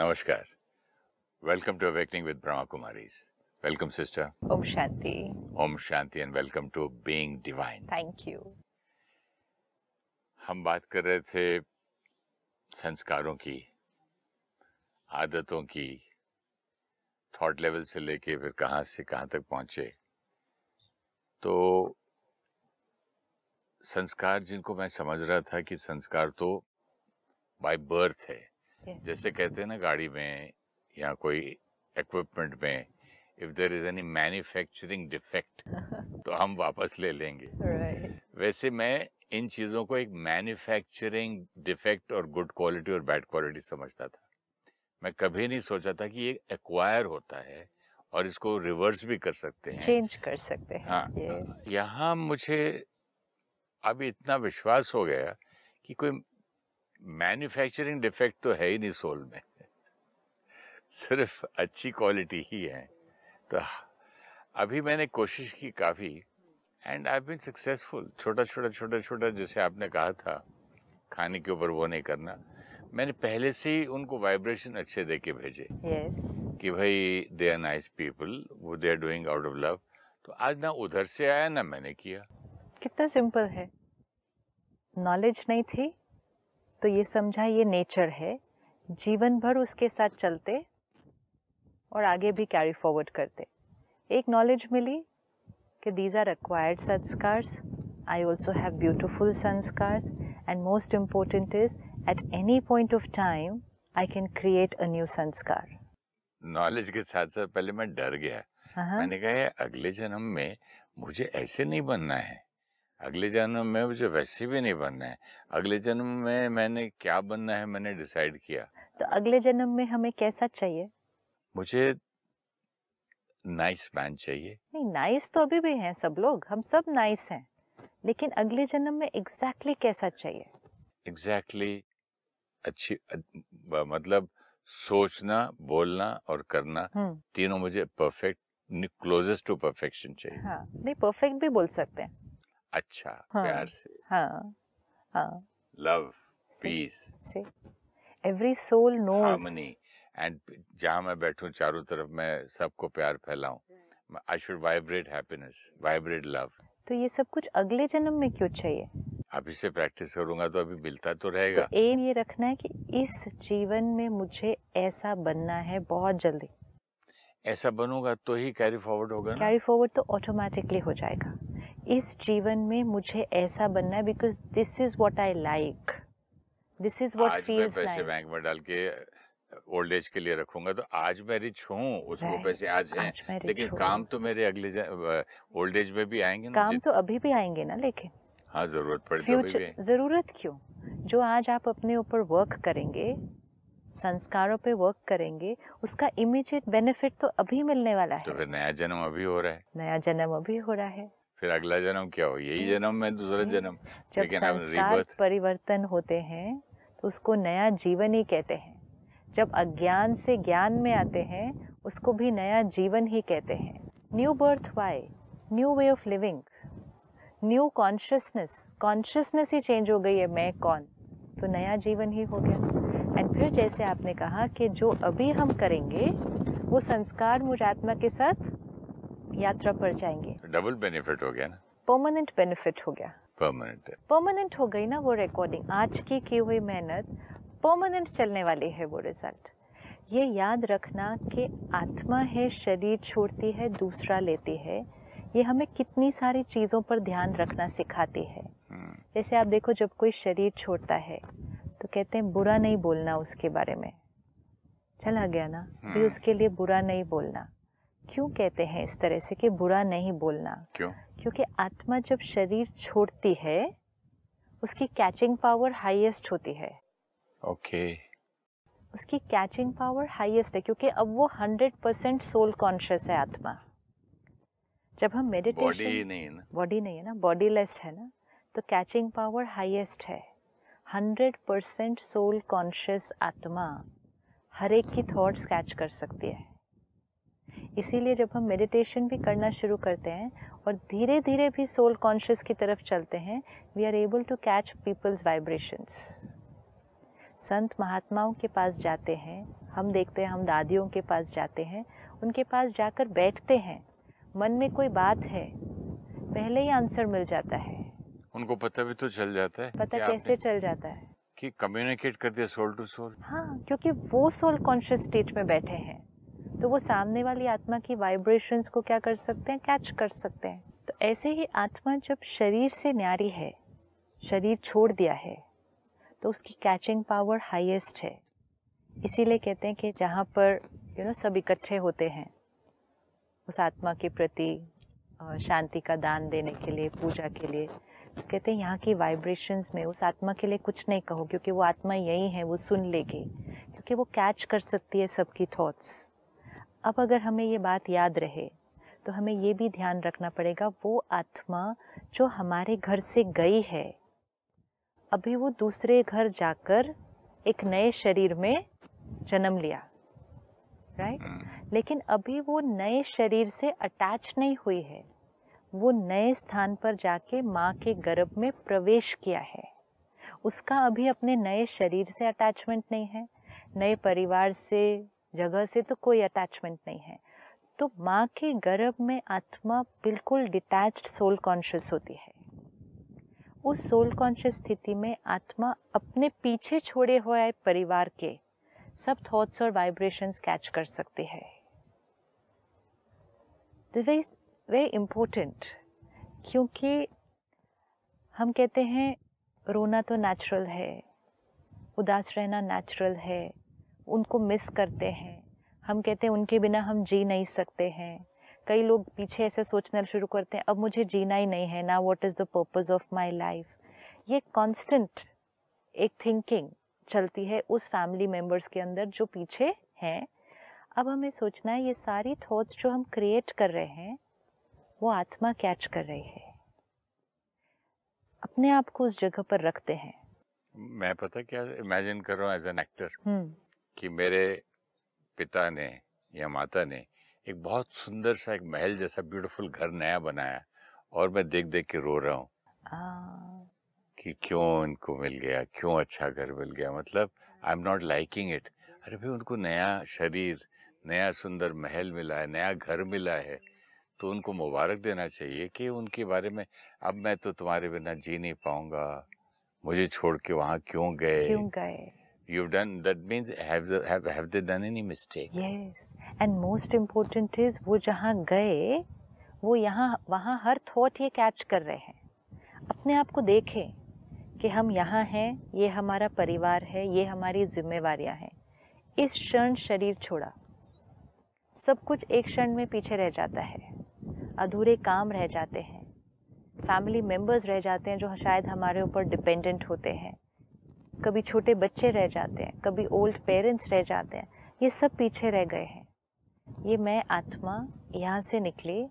नमस्कार welcome to awakening with Brahma Kumaris welcome sister ओम शांति ओम शांति and welcome to being divine thank you हम बात कर रहे थे संस्कारों की आदतों की थॉट लेवल से लेके फिर कहाँ से कहाँ तक पहुंचे तो संस्कार जिनको मैं समझ रहा था कि संस्कार तो बाय बर्थ है जैसे कहते हैं ना गाड़ी में या कोई इक्विपमेंट में if there is any manufacturing defect तो हम वापस ले लेंगे right. वैसे मैं इन चीजों को एक मैन्युफैक्चरिंग डिफेक्ट और गुड क्वालिटी और बैड क्वालिटी समझता था मैं कभी नहीं सोचा था कि ये एक्वायर होता है और इसको रिवर्स भी कर सकते हैं चेंज कर सकते हैं हाँ yes. यहाँ मुझे अभी इतना विश्वास हो गया कि कोई मैन्युफैक्चरिंग डिफेक्ट तो है ही नहीं सोल में सिर्फ अच्छी क्वालिटी ही है तो अभी मैंने कोशिश की काफ़ी एंड आई बीन सक्सेसफुल छोटा छोटा छोटा छोटा जैसे आपने कहा था खाने के ऊपर वो नहीं करना मैंने पहले से ही उनको वाइब्रेशन अच्छे दे के भेजे yes. कि भाई दे आर नाइस पीपल वो they are doing out of love तो आज ना उधर से आया ना मैंने किया कितना सिंपल है नॉलेज नहीं थी तो ये समझा ये नेचर है जीवन भर उसके साथ चलते और आगे भी कैरी फॉरवर्ड करते एक नॉलेज मिली कि these are acquired sanskars I also have beautiful sanskars and most important is at any point of time I can create a new sanskar knowledge के साथ साथ पहले मैं डर गया हाँ, हाँ। मैंने कहा अगले जन्म में मुझे ऐसे नहीं बनना है अगले जन्म में मुझे वैसे भी नहीं बनना है अगले जन्म में मैंने क्या बनना है मैंने डिसाइड किया तो अगले जन्म में हमें कैसा चाहिए मुझे नाइस मैन चाहिए नहीं नाइस तो अभी भी हैं सब लोग हम सब नाइस हैं लेकिन अगले जन्म में एग्जैक्टली exactly कैसा चाहिए एग्जैक्टली exactly अच्छी अ, मतलब सोचना बोलना और करना हम्म। तीनों मुझे परफेक्ट क्लोजेस्ट टू परफेक्शन चाहिए हाँ नहीं परफेक्ट भी बोल सकते हैं अच्छा हाँ, प्यार से हाँ हाँ लव पीस से every soul knows harmony and जहाँ मैं बैठूं चारों तरफ मैं सबको प्यार फैलाऊं I should vibrate happiness vibrate love तो ये सब कुछ अगले जन्म में क्यों चाहिए अभी से प्रैक्टिस करूंगा तो अभी मिलता तो, तो रहेगा तो एम ये रखना है कि इस जीवन में मुझे ऐसा बनना है बहुत जल्दी ऐसा बनूंगा तो ही कैरी फॉरवर्ड होगा कैरी फॉरवर्ड तो ऑटोमेटिकली हो जाएगा इस जीवन में मुझे ऐसा बनना है because this is what I like this is what feels bank में डाल के ओल्ड एज के लिए रखूंगा तो आज मैं रिच हूँ उसको पैसे आज, आज हैं लेकिन काम तो मेरे अगले ओल्ड एज में भी आएंगे काम तो अभी भी आएंगे ना लेकिन हाँ जरूरत पड़ेगी फ्यूचर तो जरूरत क्यों जो आज आप अपने ऊपर वर्क करेंगे संस्कारों पे वर्क करेंगे उसका इमीडिएट बेनिफिट तो अभी मिलने वाला तो है तो फिर नया जन्म अभी हो रहा है नया जन्म अभी हो रहा है फिर अगला जन्म क्या हो यही जन्म में दूसरा जन्म जब मतलब संस्कार परिवर्तन होते हैं तो उसको नया जीवन ही कहते हैं जब अज्ञान से ज्ञान में आते हैं उसको भी नया जीवन ही कहते हैं new birth why new way of living new consciousness consciousness ही चेंज हो गई है मैं कौन तो नया जीवन ही हो गया एंड फिर जैसे आपने कहा कि जो अभी हम करेंगे वो संस्कार मुझ आत्मा के साथ यात्रा पर जाएंगे डबल तो बेनिफिट हो गया ना परमानेंट बेनिफिट हो गया परमानेंट परमानेंट हो गई ना वो रिकॉर्डिंग आज की की हुई मेहनत परमानेंट चलने वाली है वो रिजल्ट ये याद रखना कि आत्मा है शरीर छोड़ती है दूसरा लेती है ये हमें कितनी सारी चीज़ों पर ध्यान रखना सिखाती है हम्म। जैसे आप देखो जब कोई शरीर छोड़ता है तो कहते हैं बुरा नहीं बोलना उसके बारे में चला गया ना भी हम्म। उसके लिए बुरा नहीं बोलना क्यों कहते हैं इस तरह से कि बुरा नहीं बोलना क्यों क्योंकि आत्मा जब शरीर छोड़ती है उसकी कैचिंग पावर हाईएस्ट होती है ओके okay. उसकी कैचिंग पावर हाईएस्ट है क्योंकि अब वो हंड्रेड परसेंट सोल कॉन्शियस है आत्मा जब हम मेडिटेशन बॉडी नहीं ना बॉडी नहीं है ना बॉडीलेस है ना तो कैचिंग पावर हाईएस्ट है हंड्रेड परसेंट सोल कॉन्शियस आत्मा हर एक की थॉट्स कैच कर सकती है इसीलिए जब हम मेडिटेशन भी करना शुरू करते हैं और धीरे धीरे भी सोल कॉन्शियस की तरफ चलते हैं we are able to catch people's vibrations संत महात्माओं के पास जाते हैं हम देखते हैं हम दादियों के पास जाते हैं उनके पास जाकर बैठते हैं मन में कोई बात है पहले ही आंसर मिल जाता है उनको पता भी तो चल जाता है पता कैसे चल जाता है कि कम्युनिकेट कर दिया सोल टू सोल हाँ क्योंकि वो सोल कॉन्शियस स्टेट में बैठे हैं तो वो सामने वाली आत्मा की वाइब्रेशंस को क्या कर सकते हैं कैच कर सकते हैं तो ऐसे ही आत्मा जब शरीर से न्यारी है शरीर छोड़ दिया है तो उसकी कैचिंग पावर हाईएस्ट है इसीलिए कहते हैं कि जहाँ पर यू नो सब इकट्ठे होते हैं उस आत्मा के प्रति शांति का दान देने के लिए पूजा के लिए तो कहते हैं यहाँ की वाइब्रेशंस में उस आत्मा के लिए कुछ नहीं कहो क्योंकि वो आत्मा यही है वो सुन लेगी क्योंकि वो कैच कर सकती है सबकी थॉट्स अब अगर हमें ये बात याद रहे तो हमें ये भी ध्यान रखना पड़ेगा वो आत्मा जो हमारे घर से गई है अभी वो दूसरे घर जाकर एक नए शरीर में जन्म लिया राइट right? Hmm. लेकिन अभी वो नए शरीर से अटैच नहीं हुई है वो नए स्थान पर जाके माँ के गर्भ में प्रवेश किया है उसका अभी अपने नए शरीर से अटैचमेंट नहीं है नए परिवार से जगह से तो कोई अटैचमेंट नहीं है तो माँ के गर्भ में आत्मा बिल्कुल डिटैच्ड सोल कॉन्शियस होती है उस सोल कॉन्शियस स्थिति में आत्मा अपने पीछे छोड़े हुए परिवार के सब थॉट्स और वाइब्रेशंस कैच कर सकती है वेरी वेरी इम्पोर्टेंट क्योंकि हम कहते हैं रोना तो नेचुरल है उदास रहना नेचुरल है उनको मिस करते हैं हम कहते हैं उनके बिना हम जी नहीं सकते हैं कई लोग पीछे ऐसे सोचना शुरू करते हैं अब मुझे जीना ही नहीं है ना what is the purpose of my life ये कांस्टेंट एक थिंकिंग चलती है उस फैमिली मेम्बर्स के अंदर जो पीछे हैं अब हमें सोचना है ये सारी थॉट्स जो हम क्रिएट कर रहे हैं वो आत्मा कैच कर रही है अपने आप को उस जगह पर रखते हैं मैं पता क्या इमेजिन कर रहा हूँ एज एन एक्टर कि मेरे पिता ने या माता ने एक बहुत सुंदर सा एक महल जैसा ब्यूटीफुल घर नया बनाया और मैं देख देख के रो रहा हूँ कि क्यों इनको मिल गया क्यों अच्छा घर मिल गया मतलब I am not liking it अरे भाई उनको नया शरीर नया सुंदर महल मिला है नया घर मिला है तो उनको मुबारक देना चाहिए कि उनके बारे में अब मैं तो तुम्हारे बिना जी नहीं पाऊंगा मुझे छोड़ के वहाँ क्यों गए क्यों गए You've done, that means have, the, have, have they done any mistake? Yes. And most important is वो जहाँ गए वो यहाँ वहाँ हर थॉट ये कैच कर रहे हैं अपने आप को देखें कि हम यहाँ हैं ये हमारा परिवार है ये हमारी जिम्मेवारियाँ हैं इस क्षण शरीर छोड़ा सब कुछ एक क्षण में पीछे रह जाता है अधूरे काम रह जाते हैं फैमिली मेम्बर्स रह जाते हैं जो शायद हमारे ऊपर डिपेंडेंट होते हैं कभी छोटे बच्चे रह जाते हैं कभी ओल्ड पेरेंट्स रह जाते हैं ये सब पीछे रह गए हैं ये मैं आत्मा यहाँ से निकली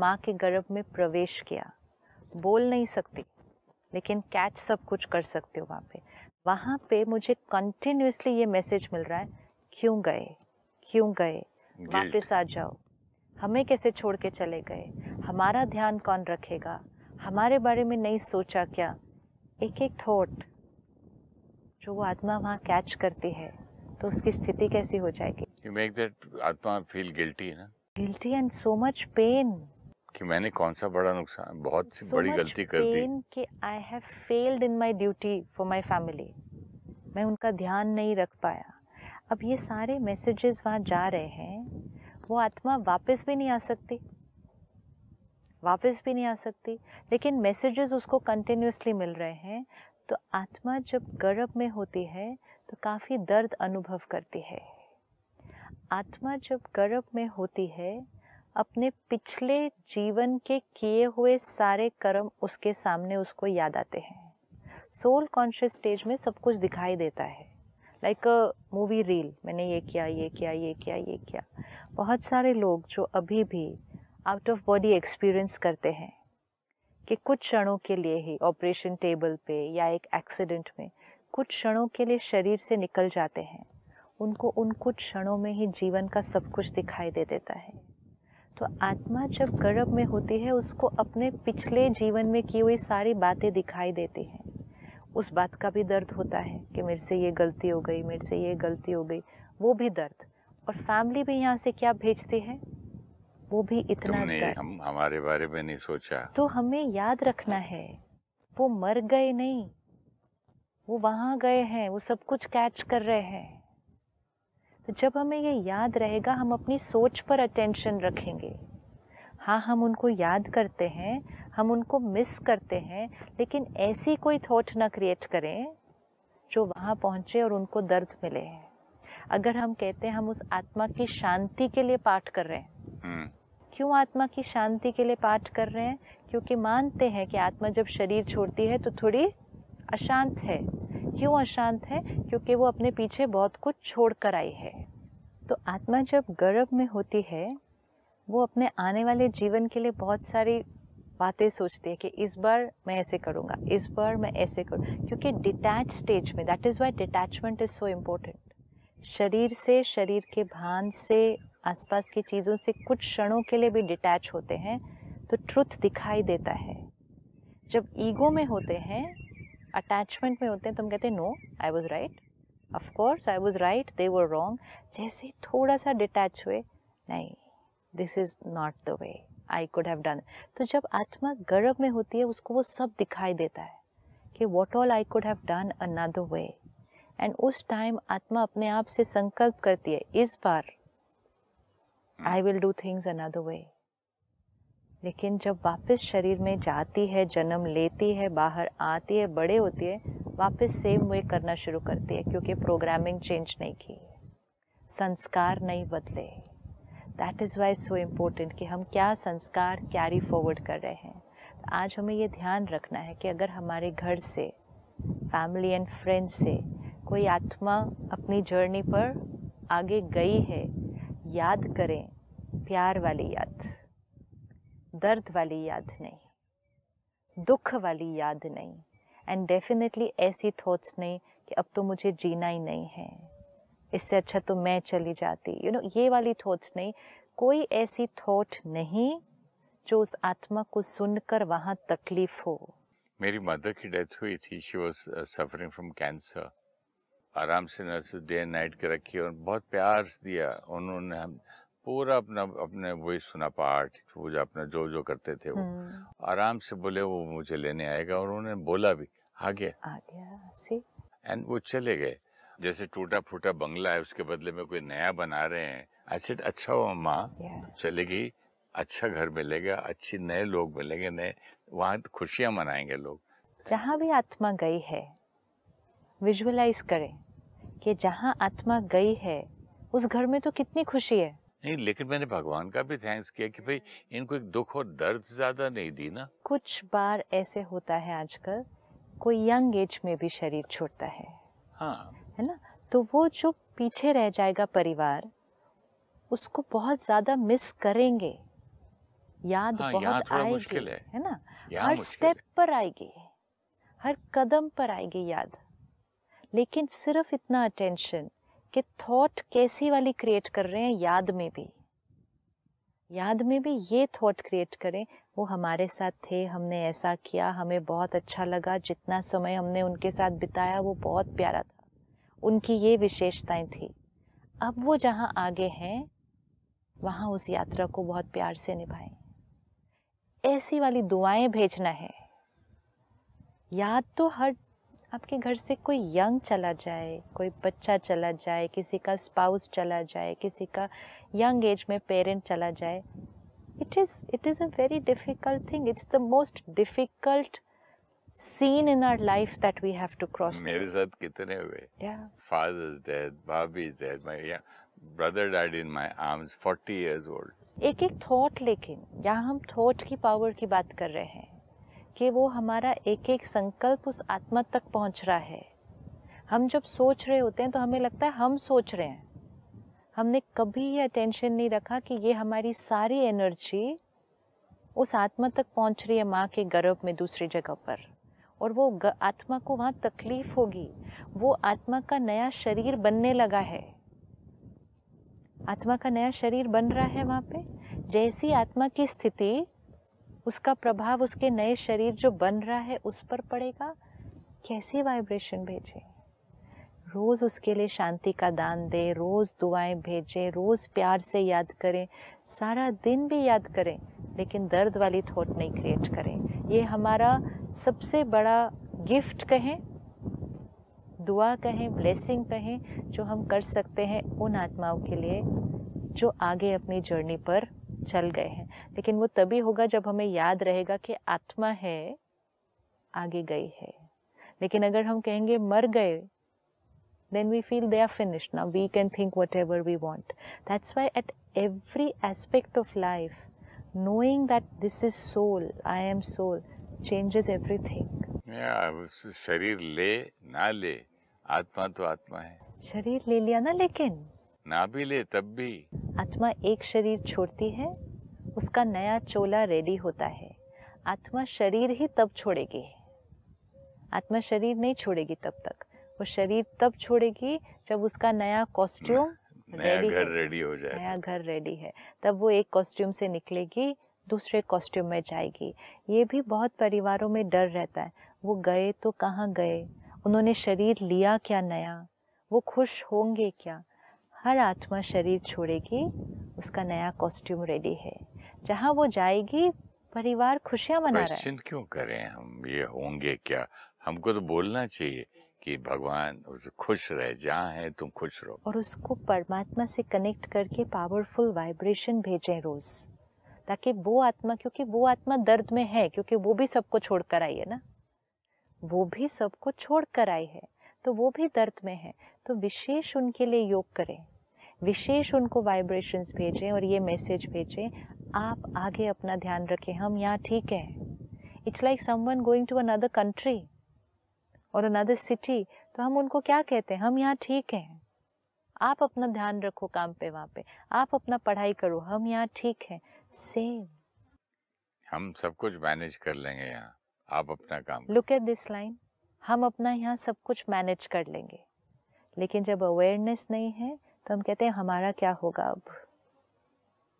माँ के गर्भ में प्रवेश किया बोल नहीं सकती लेकिन कैच सब कुछ कर सकते हो वहाँ पे वहाँ पे मुझे कंटिन्यूसली ये मैसेज मिल रहा है क्यों गए क्यों गए वापस आ जाओ हमें कैसे छोड़ के चले गए हमारा ध्यान कौन रखेगा हमारे बारे में नहीं सोचा क्या एक एक थॉट जो वो आत्मा वहाँ कैच करती है तो उसकी स्थिति कैसी हो जाएगी यू मेक दैट आत्मा फील गिल्टी है ना guilty and so much pain कि मैंने कौन सा बड़ा नुकसान बहुत सी so बड़ी गलती कर दी कि I have failed in my duty for my family मैं उनका ध्यान नहीं रख पाया अब ये सारे मैसेजेस वहाँ जा रहे हैं वो आत्मा वापस भी नहीं आ सकती वापस भी नहीं आ सकती लेकिन मैसेजेस उसको कंटिन्यूसली मिल रहे हैं तो आत्मा जब गर्भ में होती है तो काफ़ी दर्द अनुभव करती है आत्मा जब गर्भ में होती है अपने पिछले जीवन के किए हुए सारे कर्म उसके सामने उसको याद आते हैं सोल कॉन्शियस स्टेज में सब कुछ दिखाई देता है लाइक अ मूवी रील मैंने ये किया ये किया ये किया ये किया बहुत सारे लोग जो अभी भी आउट ऑफ बॉडी एक्सपीरियंस करते हैं कि कुछ क्षणों के लिए ही ऑपरेशन टेबल पे या एक एक्सीडेंट में कुछ क्षणों के लिए शरीर से निकल जाते हैं उनको उन कुछ क्षणों में ही जीवन का सब कुछ दिखाई दे देता है तो आत्मा जब गर्भ में होती है उसको अपने पिछले जीवन में की हुई सारी बातें दिखाई देती हैं उस बात का भी दर्द होता है कि मेरे से ये गलती हो गई मेरे से ये गलती हो गई वो भी दर्द और फैमिली भी यहाँ से क्या भेजती है वो भी इतना तुमने कर... हम हमारे बारे में नहीं सोचा तो हमें याद रखना है वो मर गए नहीं वो वहां गए हैं वो सब कुछ कैच कर रहे हैं तो जब हमें ये याद रहेगा हम अपनी सोच पर अटेंशन रखेंगे हाँ हम उनको याद करते हैं हम उनको मिस करते हैं लेकिन ऐसी कोई थॉट ना क्रिएट करें जो वहाँ पहुँचे और उनको दर्द मिले हैं अगर हम कहते हैं हम उस आत्मा की शांति के लिए पाठ कर रहे हैं हम्म। क्यों आत्मा की शांति के लिए पाठ कर रहे हैं क्योंकि मानते हैं कि आत्मा जब शरीर छोड़ती है तो थोड़ी अशांत है क्यों अशांत है क्योंकि वो अपने पीछे बहुत कुछ छोड़ कर आई है तो आत्मा जब गर्भ में होती है वो अपने आने वाले जीवन के लिए बहुत सारी बातें सोचती है कि इस बार मैं ऐसे करूँगा इस बार मैं ऐसे करूँ क्योंकि डिटैच स्टेज में that is why detachment is so important शरीर से शरीर के भान से आसपास की चीज़ों से कुछ क्षणों के लिए भी डिटैच होते हैं तो ट्रुथ दिखाई देता है जब ईगो में होते हैं अटैचमेंट में होते हैं तो हम कहते हैं no I was right of course I was right they were wrong जैसे थोड़ा सा डिटैच हुए नहीं this is not the way I could have done तो जब आत्मा गर्व में होती है उसको वो सब दिखाई देता है कि what all I could have done another way and उस टाइम आत्मा अपने आप से संकल्प करती है इस बार I will do things another way लेकिन जब वापस शरीर में जाती है जन्म लेती है बाहर आती है बड़े होती है वापस सेम वे करना शुरू करती है क्योंकि प्रोग्रामिंग चेंज नहीं की संस्कार नहीं बदले that is why so important कि हम क्या संस्कार कैरी फॉरवर्ड कर रहे हैं तो आज हमें ये ध्यान रखना है कि अगर हमारे घर से फैमिली एंड फ्रेंड्स से कोई आत्मा अपनी जर्नी पर आगे गई है याद करें प्यार वाली याद दर्द वाली याद नहीं दुख वाली याद नहीं एंड डेफिनेटली ऐसी थॉट्स नहीं कि अब तो मुझे जीना ही नहीं है इससे अच्छा तो मैं चली जाती यू you नो know, ये वाली थॉट्स नहीं कोई ऐसी थॉट नहीं जो उस आत्मा को सुनकर वहाँ तकलीफ हो मेरी मदर की डेथ हुई थी she was suffering from cancer आराम से नर्स डे नाइट के रखी और बहुत प्यार दिया उन्होंने हम पूरा अपना अपने वही सुना पाठ पूजा अपना जो जो करते थे वो हम्म। आराम से बोले वो मुझे लेने आएगा और उन्होंने बोला भी आ गया आ गया एंड वो चले गए जैसे टूटा फूटा बंगला है उसके बदले में कोई नया बना रहे हैं आई सेड अच्छा हो माँ चलेगी अच्छा घर मिलेगा अच्छे नए लोग मिलेंगे नए वहाँ तो खुशियाँ मनाएंगे लोग जहाँ भी आत्मा गई है विजुअलाइज करें कि जहाँ आत्मा गई है उस घर में तो कितनी खुशी है नहीं लेकिन मैंने भगवान का भी थैंक्स किया कि भाई इनको एक दुख और दर्द ज्यादा नहीं दी ना कुछ बार ऐसे होता है आजकल कोई यंग एज में भी शरीर छोड़ता है हाँ है ना तो वो जो पीछे रह जाएगा परिवार उसको बहुत ज्यादा मिस करेंगे याद हाँ, बहुत आएगी है।, है ना हर स्टेप पर आएगी हर कदम पर आएगी याद लेकिन सिर्फ इतना अटेंशन कि थॉट कैसी वाली क्रिएट कर रहे हैं याद में भी याद में भी ये थॉट क्रिएट करें वो हमारे साथ थे हमने ऐसा किया हमें बहुत अच्छा लगा जितना समय हमने उनके साथ बिताया वो बहुत प्यारा था उनकी ये विशेषताएं थी अब वो जहाँ आगे हैं वहाँ उस यात्रा को बहुत प्यार से निभाएं ऐसी वाली दुआएं भेजना है याद तो हर आपके घर से कोई यंग चला जाए कोई बच्चा चला जाए किसी का स्पाउस चला जाए किसी का यंग एज में पेरेंट चला जाए it is it is a very difficult thing it's the most difficult scene in our life that we have to cross मेरे साथ कितने हुए फादर्स डेड भाभी dead my brother died in my arms 40 years old एक एक thought लेकिन यहाँ हम थॉट की पावर की बात कर रहे हैं कि वो हमारा एक एक संकल्प उस आत्मा तक पहुंच रहा है हम जब सोच रहे होते हैं तो हमें लगता है हम सोच रहे हैं हमने कभी ये अटेंशन नहीं रखा कि ये हमारी सारी एनर्जी उस आत्मा तक पहुंच रही है माँ के गर्भ में दूसरी जगह पर और वो आत्मा को वहाँ तकलीफ होगी वो आत्मा का नया शरीर बनने लगा है आत्मा का नया शरीर बन रहा है वहाँ पे जैसी आत्मा की स्थिति उसका प्रभाव उसके नए शरीर जो बन रहा है उस पर पड़ेगा कैसी वाइब्रेशन भेजें रोज़ उसके लिए शांति का दान दें रोज़ दुआएं भेजें रोज़ प्यार से याद करें सारा दिन भी याद करें लेकिन दर्द वाली थॉट नहीं क्रिएट करें ये हमारा सबसे बड़ा गिफ्ट कहें दुआ कहें ब्लेसिंग कहें जो हम कर सकते हैं उन आत्माओं के लिए जो आगे अपनी जर्नी पर चल गए हैं लेकिन वो तभी होगा जब हमें याद रहेगा कि आत्मा है आगे गई है लेकिन अगर हम कहेंगे मर गए then we feel they are finish ना we can think whatever we want that's why at every aspect of life knowing that this is soul I am soul changes everything शरीर ले ना ले आत्मा तो आत्मा है शरीर ले लिया ना लेकिन ना भी ले तब भी आत्मा एक शरीर छोड़ती है उसका नया चोला रेडी होता है आत्मा शरीर ही तब छोड़ेगी आत्मा शरीर नहीं छोड़ेगी तब तक वो शरीर तब छोड़ेगी जब उसका नया कॉस्ट्यूम रेडी घर रेडी हो जाए नया घर रेडी है तब वो एक कॉस्ट्यूम से निकलेगी दूसरे कॉस्ट्यूम में जाएगी ये भी बहुत परिवारों में डर रहता है वो गए तो कहाँ गए उन्होंने शरीर लिया क्या नया वो खुश होंगे क्या हर आत्मा शरीर छोड़ेगी उसका नया कॉस्ट्यूम रेडी है जहाँ वो जाएगी परिवार खुशियाँ मना रहा है क्यों करें हम ये होंगे क्या हमको तो बोलना चाहिए कि भगवान उसे खुश रहे जहाँ है तुम खुश रहो और उसको परमात्मा से कनेक्ट करके पावरफुल वाइब्रेशन भेजें रोज ताकि वो आत्मा क्योंकि वो आत्मा दर्द में है क्योंकि वो भी सबको छोड़ कर आई है ना वो भी सबको छोड़ कर आई है तो वो भी दर्द में है तो विशेष उनके लिए योग करें विशेष उनको वाइब्रेशंस भेजें और ये मैसेज भेजें आप आगे अपना ध्यान रखें हम यहाँ ठीक हैं it's like someone going to another country और अनदर सिटी तो हम उनको क्या कहते हैं हम यहाँ ठीक हैं आप अपना ध्यान रखो काम पे वहाँ पे आप अपना पढ़ाई करो हम यहाँ ठीक हैं सेम हम सब कुछ मैनेज कर लेंगे यहाँ आप अपना काम लुक एट दिस लाइन हम अपना यहाँ सब कुछ मैनेज कर लेंगे लेकिन जब अवेयरनेस नहीं है तो हम कहते हैं हमारा क्या होगा अब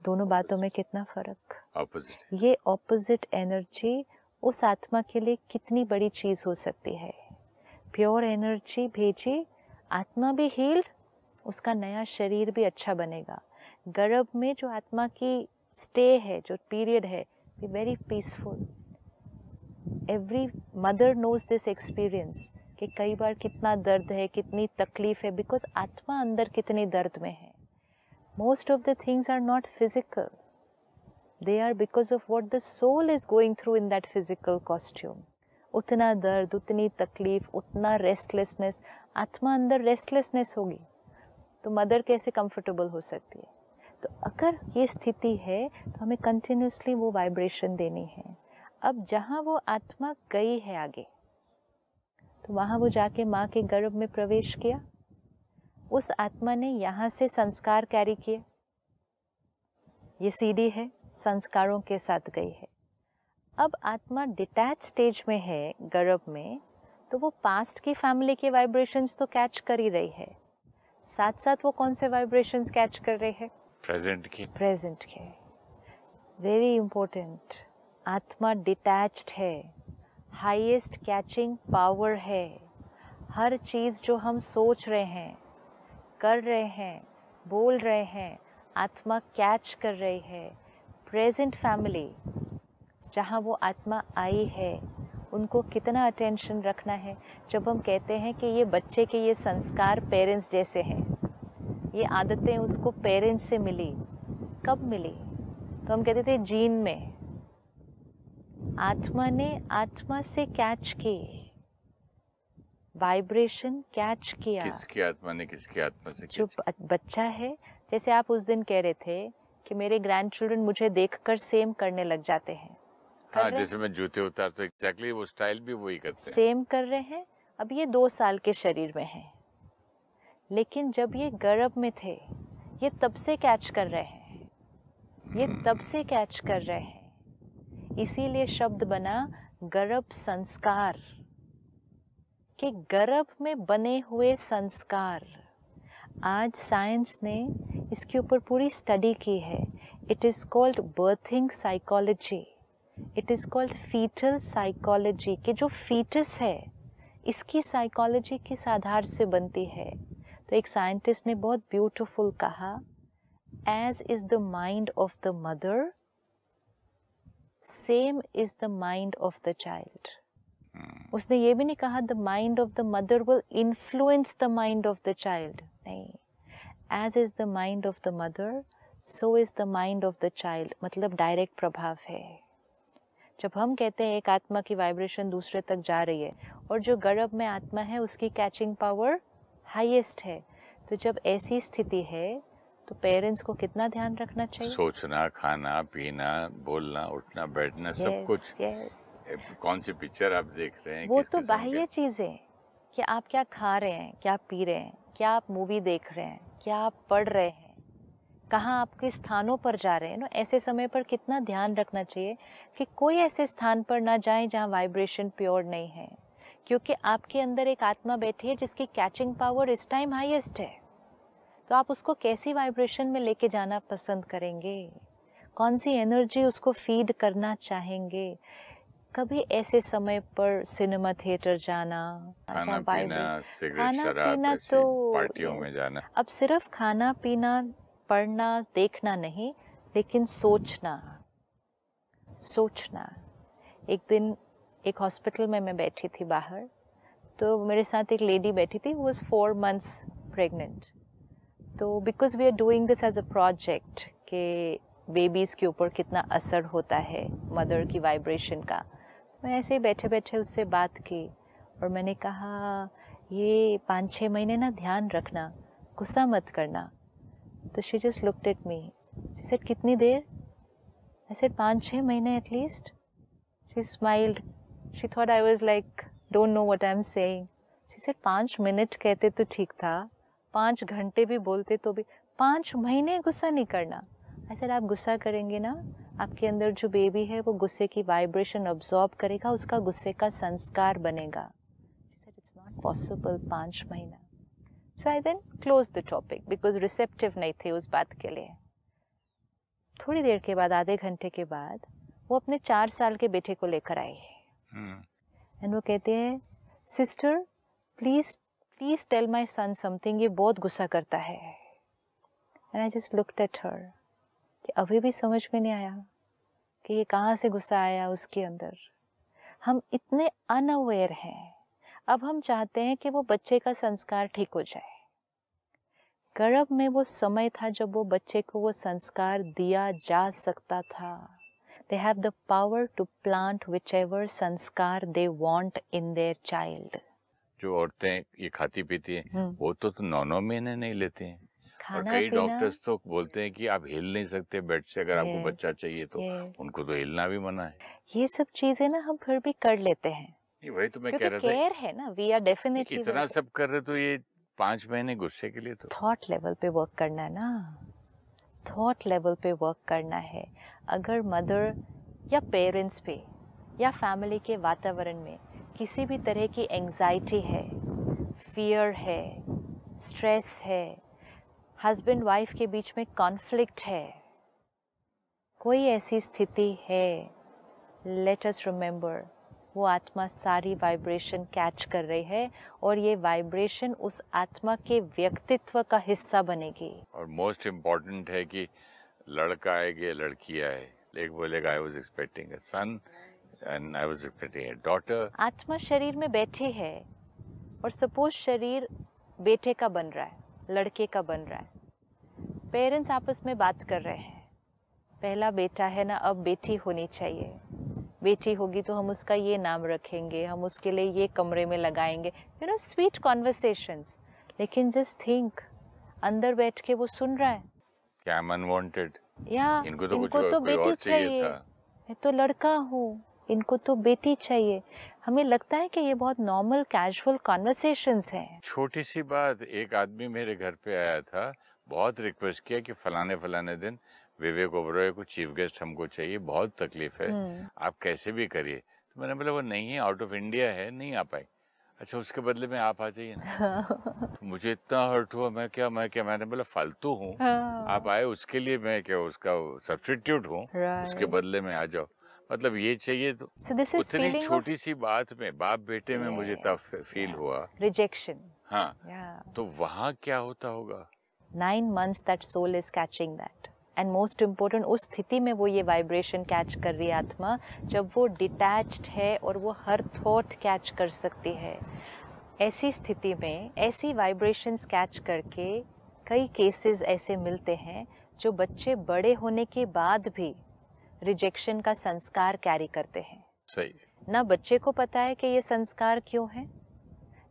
दोनों बातों में कितना फर्क opposite. ये ऑपोजिट एनर्जी उस आत्मा के लिए कितनी बड़ी चीज हो सकती है प्योर एनर्जी भेजी आत्मा भी हील्ड उसका नया शरीर भी अच्छा बनेगा गर्भ में जो आत्मा की स्टे है जो पीरियड है very peaceful every mother knows this experience कि कई बार कितना दर्द है कितनी तकलीफ है बिकॉज आत्मा अंदर कितने दर्द में है most of the things are not physical they are because of what the soul is going through in that physical costume उतना दर्द उतनी तकलीफ उतना रेस्टलेसनेस आत्मा अंदर रेस्टलेसनेस होगी तो मदर कैसे कंफर्टेबल हो सकती है तो अगर ये स्थिति है तो हमें कंटिन्यूसली वो वाइब्रेशन देनी है अब जहाँ वो आत्मा गई है आगे तो वहाँ वो जाके माँ के गर्भ में प्रवेश किया उस आत्मा ने यहाँ से संस्कार कैरी किए ये सीढ़ी है संस्कारों के साथ गई है अब आत्मा डिटैच स्टेज में है गर्भ में तो वो पास्ट की फैमिली के वाइब्रेशंस तो कैच कर ही रही है साथ साथ वो कौन से वाइब्रेशंस कैच कर रहे हैं प्रेजेंट के प्रेजेंट के वेरी इंपॉर्टेंट आत्मा डिटैच्ड है हाईएस्ट कैचिंग पावर है हर चीज़ जो हम सोच रहे हैं कर रहे हैं बोल रहे हैं आत्मा कैच कर रही है प्रेजेंट फैमिली जहाँ वो आत्मा आई है उनको कितना अटेंशन रखना है जब हम कहते हैं कि ये बच्चे के ये संस्कार पेरेंट्स जैसे हैं ये आदतें उसको पेरेंट्स से मिली कब मिली तो हम कहते थे जीन में आत्मा ने आत्मा से कैच की वाइब्रेशन कैच किया किसकी आत्मा ने किसकी आत्मा से जो बच्चा है जैसे आप उस दिन कह रहे थे कि मेरे ग्रैंड चिल्ड्रन मुझे देखकर सेम करने लग जाते हैं हाँ जैसे मैं जूते उतारता तो एग्जैक्टली वो स्टाइल भी वही करते हैं सेम कर रहे हैं अब ये दो साल के शरीर में है लेकिन जब ये गर्भ में थे ये तब से कैच कर रहे हैं ये तब हम्म। से कैच कर रहे हैं इसीलिए शब्द बना गर्भ संस्कार के गर्भ में बने हुए संस्कार आज साइंस ने इसके ऊपर पूरी स्टडी की है it is called birthing psychology it is called foetal psychology के जो फीटस है इसकी साइकोलॉजी किस आधार से बनती है तो एक साइंटिस्ट ने बहुत ब्यूटीफुल कहा as is the mind of the mother same is the mind of the child उसने ये भी नहीं कहा the mind of the mother will influence the mind of the child नहीं as is the mind of the mother so is the mind of the child मतलब direct प्रभाव है जब हम कहते हैं एक आत्मा की वाइब्रेशन दूसरे तक जा रही है और जो गर्भ में आत्मा है उसकी कैचिंग पावर हाईएस्ट है तो जब ऐसी स्थिति है तो पेरेंट्स को कितना ध्यान रखना चाहिए सोचना खाना पीना बोलना उठना बैठना yes, सब कुछ yes. कौन सी पिक्चर आप देख रहे हैं वो तो बाह्य चीजें कि आप क्या खा रहे हैं क्या पी रहे हैं क्या आप मूवी देख रहे हैं क्या आप पढ़ रहे हैं कहाँ आप किस स्थानों पर जा रहे हैं ना ऐसे समय पर कितना ध्यान रखना चाहिए कि कोई ऐसे स्थान पर ना जाएं जहाँ वाइब्रेशन प्योर नहीं है क्योंकि आपके अंदर एक आत्मा बैठी है जिसकी कैचिंग पावर इस टाइम हाईएस्ट है तो आप उसको कैसी वाइब्रेशन में लेके जाना पसंद करेंगे कौन सी एनर्जी उसको फीड करना चाहेंगे कभी ऐसे समय पर सिनेमा थिएटर जाना अच्छा खाना पीना, खाना पीना तो पार्टियों में जाना अब सिर्फ खाना पीना पढ़ना देखना नहीं लेकिन सोचना सोचना एक दिन एक हॉस्पिटल में मैं बैठी थी बाहर तो मेरे साथ एक लेडी बैठी थी वो फोर मंथ्स प्रेग्नेंट तो because we are doing this as a project के बेबीज़ के ऊपर कितना असर होता है मदर की वाइब्रेशन का मैं ऐसे ही बैठे बैठे उससे बात की और मैंने कहा ये पाँच छः महीने ना ध्यान रखना गुस्सा मत करना तो she just look at me she said कितनी देर आई सेट पाँच छः महीने at least she smiled she thought I was like don't know what I am saying she said पाँच मिनट कहते तो ठीक था पाँच घंटे भी बोलते तो भी पाँच महीने गुस्सा नहीं करना सर आप गुस्सा करेंगे ना आपके अंदर जो बेबी है वो गुस्से की वाइब्रेशन ऑब्जॉर्ब करेगा उसका गुस्से का संस्कार बनेगा सर इट्स नॉट पॉसिबल पाँच महीना so I then close the topic because receptive नहीं थे उस बात के लिए थोड़ी देर के बाद आधे घंटे के बाद वो अपने चार साल के बेटे को लेकर आई है एंड हम्म। वो कहते हैं sister please please tell my son something ये बहुत गुस्सा करता है and I just look at her कि अभी भी समझ में नहीं आया कि ये कहाँ से गुस्सा आया उसके अंदर हम इतने अनअवेयर हैं अब हम चाहते हैं कि वो बच्चे का संस्कार ठीक हो जाए गर्भ में वो समय था जब वो बच्चे को वो संस्कार दिया जा सकता था have the power to plant whichever sanskar they want in their child जो औरतें ये खाती पीती हैं वो तो, तो नौ नौ महीने नहीं लेते हैं और कई डॉक्टर्स तो बोलते हैं कि आप हिल नहीं सकते बेड से अगर आपको बच्चा चाहिए तो उनको तो हिलना भी मना है ये सब चीजें ना हम फिर भी कर लेते हैं वही तो मैं कह रहा था केयर है ना वी आर डेफिनेटली इतना सब कर रहे तो ये पांच महीने गुस्से के लिए तो थॉट लेवल पे वर्क करना है ना थॉट लेवल पे वर्क करना है अगर मदर या पेरेंट्स पे या फैमिली के वातावरण में किसी भी तरह की एंजाइटी है फियर है स्ट्रेस है हस्बैंड वाइफ के बीच में कॉन्फ्लिक्ट है कोई ऐसी स्थिति है लेट अस रिमेंबर वो आत्मा सारी वाइब्रेशन कैच कर रही है और ये वाइब्रेशन उस आत्मा के व्यक्तित्व का हिस्सा बनेगी और मोस्ट इम्पोर्टेंट है कि लड़का आएगा लड़की आए एक बोलेगा आई वॉज एक्सपेक्टिंग सन आत्मा शरीर में बैठी है और सपोज शरीर बेटे का बन रहा है लड़के का बन रहा है पेरेंट्स आपस में बात कर रहे हैं पहला बेटा है ना अब बेटी होनी चाहिए बेटी होगी तो हम उसका ये नाम रखेंगे हम उसके लिए ये कमरे में लगाएंगे यू नो स्वीट कॉन्वर्सेशंस लेकिन जस्ट थिंक अंदर बैठ के वो सुन रहा है क्या अनवांटेड या इनको तो, इनको तो बेटी चाहिए मैं तो लड़का हूँ इनको तो बेटी चाहिए हमें लगता है कि ये बहुत नॉर्मल कैजुअल कॉन्वर्सेशंस हैं छोटी सी बात एक आदमी मेरे घर पे आया था बहुत रिक्वेस्ट किया कि फलाने फलाने दिन विवेक ओबरॉय को चीफ गेस्ट हमको चाहिए बहुत तकलीफ है हम्म। आप कैसे भी करिए तो मैंने बोला वो नहीं है आउट ऑफ इंडिया है नहीं आ पाए अच्छा उसके बदले में आप आ जाइए ना हाँ। तो मुझे इतना हर्ट हुआ मैं क्या मैं क्या मैंने बोला फालतू हूँ हाँ। आप आए उसके लिए मैं क्या उसका सब्सटीट्यूट हूँ उसके बदले में आ जाओ मतलब ये चाहिए तो so छोटी of... सी बात में बाप बेटे में मुझे तब फील yeah. हुआ रिजेक्शन हाँ yeah. तो वहाँ क्या होता होगा nine months that soul is catching that and most important उस स्थिति में वो ये वाइब्रेशन कैच कर रही है आत्मा जब वो डिटैच्ड है और वो हर थॉट कैच कर सकती है ऐसी स्थिति में ऐसी वाइब्रेशंस कैच करके कई केसेस ऐसे मिलते हैं जो बच्चे बड़े होने के बाद भी रिजेक्शन का संस्कार कैरी करते हैं सही ना बच्चे को पता है कि ये संस्कार क्यों है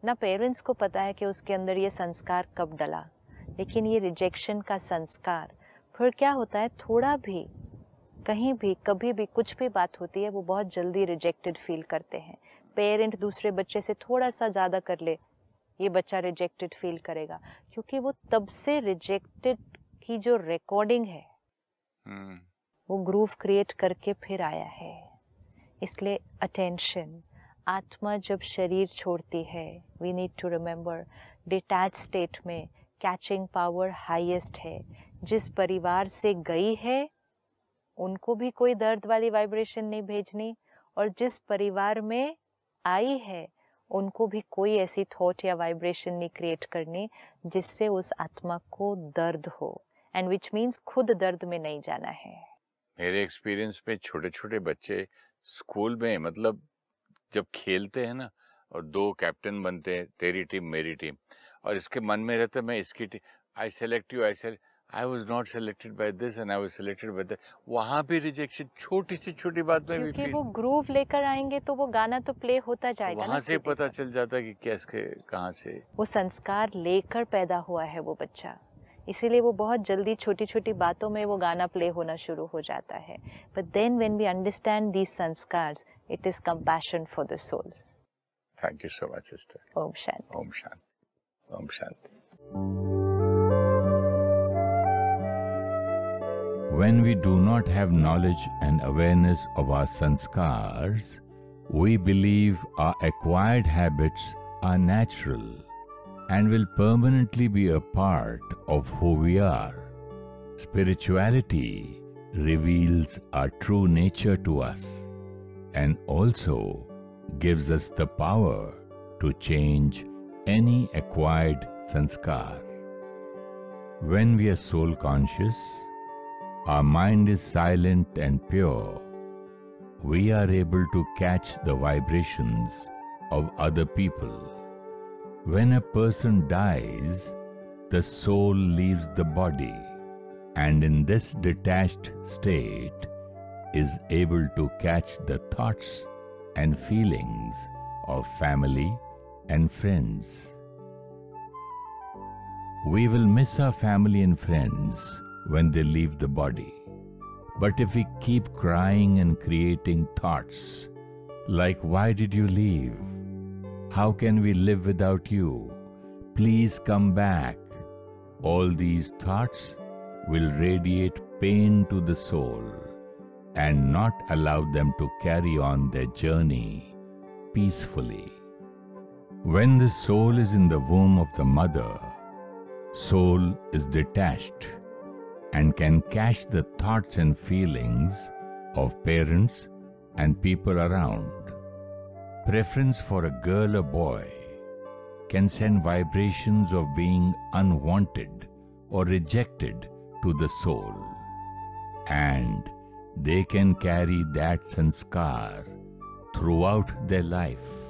ना पेरेंट्स को पता है कि उसके अंदर ये संस्कार कब डला लेकिन ये रिजेक्शन का संस्कार फिर क्या होता है थोड़ा भी कहीं भी कभी भी कुछ भी बात होती है वो बहुत जल्दी रिजेक्टेड फील करते हैं पेरेंट दूसरे बच्चे से थोड़ा सा ज़्यादा कर ले ये बच्चा रिजेक्टेड फील करेगा क्योंकि वो तब से रिजेक्टेड की जो रिकॉर्डिंग है hmm. वो ग्रूव क्रिएट करके फिर आया है इसलिए अटेंशन आत्मा जब शरीर छोड़ती है we need to remember detach state में कैचिंग पावर हाईएस्ट है जिस परिवार से गई है उनको भी कोई दर्द वाली वाइब्रेशन नहीं भेजनी और जिस परिवार में आई है उनको भी कोई ऐसी थॉट या वाइब्रेशन नहीं क्रिएट करनी जिससे उस आत्मा को दर्द हो एंड विच मीन्स खुद दर्द में नहीं जाना है मेरे एक्सपीरियंस में छोटे छोटे बच्चे स्कूल में मतलब जब खेलते हैं ना और दो कैप्टन बनते हैं तेरी टीम मेरी टीम और इसके मन में रहता है मैं इसकी team I select you I select I was not selected by this and I was selected by this वहाँ भी रिजेक्शन छोटी सी छोटी बात में भी वो ग्रूव लेकर आएंगे तो वो गाना तो प्ले होता जाएगा वहाँ से पता चल जाता है कि कैसे कहाँ से वो संस्कार लेकर पैदा हुआ है वो बच्चा इसीलिए वो बहुत जल्दी छोटी छोटी बातों में वो गाना प्ले होना शुरू हो जाता है but then when we understand these sanskar it is compassion for the soul thank you so much sister Om Shanti Om Shanti Om Shanti When we do not have knowledge and awareness of our sanskars, we believe our acquired habits are natural. and will permanently be a part of who we are. Spirituality reveals our true nature to us and also gives us the power to change any acquired sanskar. When we are soul conscious, our mind is silent and pure. We are able to catch the vibrations of other people. When a person dies, the soul leaves the body and in this detached state is able to catch the thoughts and feelings of family and friends. We will miss our family and friends when they leave the body. But if we keep crying and creating thoughts, like why did you leave? How can we live without you? Please come back. All these thoughts will radiate pain to the soul and not allow them to carry on their journey peacefully. When the soul is in the womb of the mother, soul is detached and can catch the thoughts and feelings of parents and people around. Preference for a girl or boy can send vibrations of being unwanted or rejected to the soul. And they can carry that sanskar throughout their life.